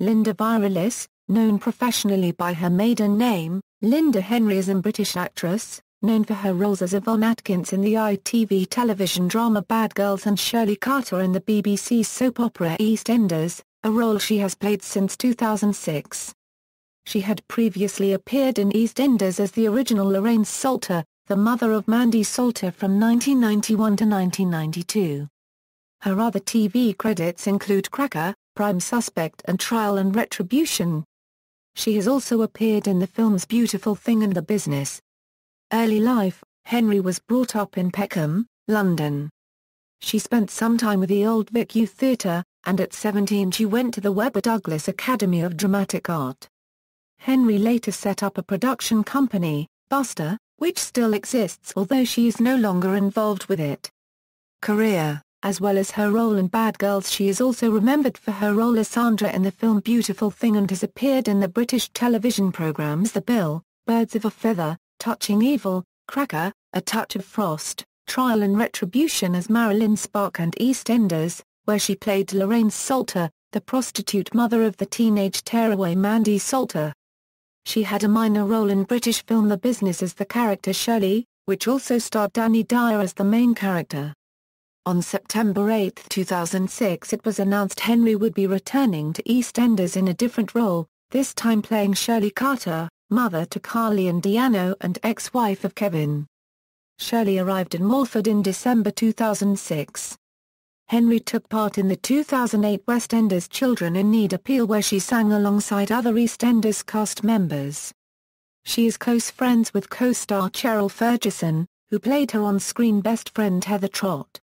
Linda Viralis, known professionally by her maiden name, Linda Henry is a British actress, known for her roles as Yvonne Atkins in the ITV television drama Bad Girls and Shirley Carter in the BBC soap opera EastEnders, a role she has played since 2006. She had previously appeared in EastEnders as the original Lorraine Salter, the mother of Mandy Salter from 1991 to 1992. Her other TV credits include Cracker, Prime Suspect and Trial and Retribution. She has also appeared in the films Beautiful Thing and The Business. Early life, Henry was brought up in Peckham, London. She spent some time with the Old Vic Youth Theatre, and at 17 she went to the Webber Douglas Academy of Dramatic Art. Henry later set up a production company, Buster, which still exists although she is no longer involved with it. Career as well as her role in Bad Girls she is also remembered for her role as Sandra in the film Beautiful Thing and has appeared in the British television programmes The Bill, Birds of a Feather, Touching Evil, Cracker, A Touch of Frost, Trial and Retribution as Marilyn Spark and EastEnders, where she played Lorraine Salter, the prostitute mother of the teenage tearaway Mandy Salter. She had a minor role in British film The Business as the character Shirley, which also starred Danny Dyer as the main character. On September 8, 2006 it was announced Henry would be returning to EastEnders in a different role, this time playing Shirley Carter, mother to Carly and Deano and ex-wife of Kevin. Shirley arrived in Malford in December 2006. Henry took part in the 2008 EastEnders Children in Need appeal where she sang alongside other EastEnders cast members. She is close friends with co-star Cheryl Ferguson, who played her on-screen best friend Heather Trott.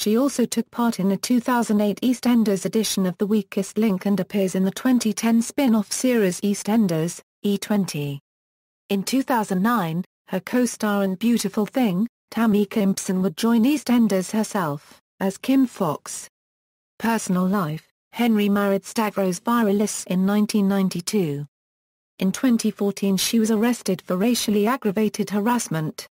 She also took part in the 2008 EastEnders edition of The Weakest Link and appears in the 2010 spin-off series EastEnders, E20. In 2009, her co-star in Beautiful Thing, Tammy Kimpson would join EastEnders herself, as Kim Fox. Personal life, Henry married Stavros Virilis in 1992. In 2014 she was arrested for racially aggravated harassment.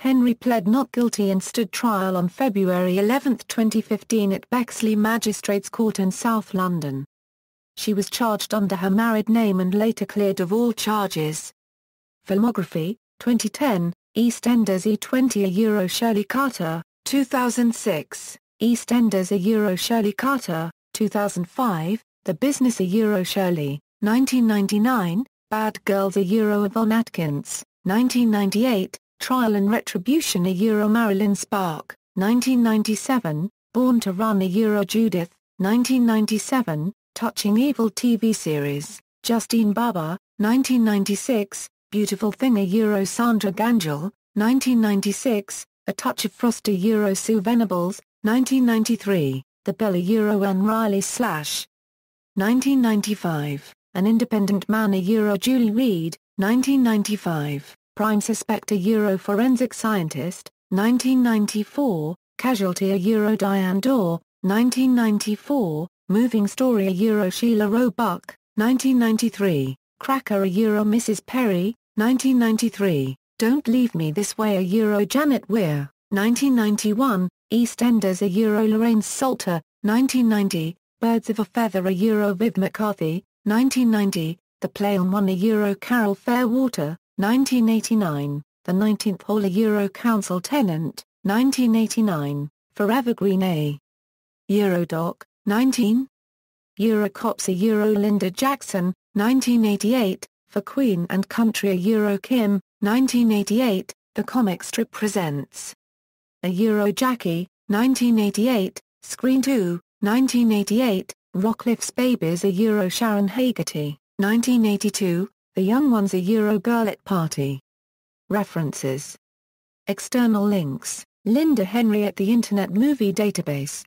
Henry pled not guilty and stood trial on February 11, 2015 at Bexley Magistrates Court in South London. She was charged under her married name and later cleared of all charges. Filmography, 2010, EastEnders E20 A Euro Shirley Carter, 2006, EastEnders A Euro Shirley Carter, 2005, The Business A Euro Shirley, 1999, Bad Girls A Euro Yvonne Atkins, 1998, Trial and Retribution A Euro Marilyn Spark, 1997, Born to Run A Euro Judith, 1997, Touching Evil TV Series, Justine Baba, 1996, Beautiful Thing A Euro Sandra Gangel, 1996, A Touch of Frost A Euro Sue Venables, 1993, The Bella Euro Anne Riley Slash, 1995, An Independent Man A Euro Julie Reed, 1995. Prime Suspect a Euro Forensic Scientist, 1994, Casualty a Euro Diane Dore, 1994, Moving Story a Euro Sheila Roebuck, 1993, Cracker a Euro Mrs. Perry, 1993, Don't Leave Me This Way a Euro Janet Weir, 1991, EastEnders a Euro Lorraine Salter, 1990, Birds of a Feather a Euro Viv McCarthy, 1990, The Play on One a Euro Carol Fairwater, 1989, the 19th Hola Euro Council Tenant, 1989, Forever Green A. Eurodoc, 19. A Euro Linda Jackson, 1988, for Queen and Country a Euro Kim, 1988, the comic strip presents. A Euro Jackie, 1988, Screen 2, 1988, Rockcliffe's Babies a Euro Sharon Hagerty, 1982, the Young One's a Eurogirl at Party. References. External links, Linda Henry at the Internet Movie Database,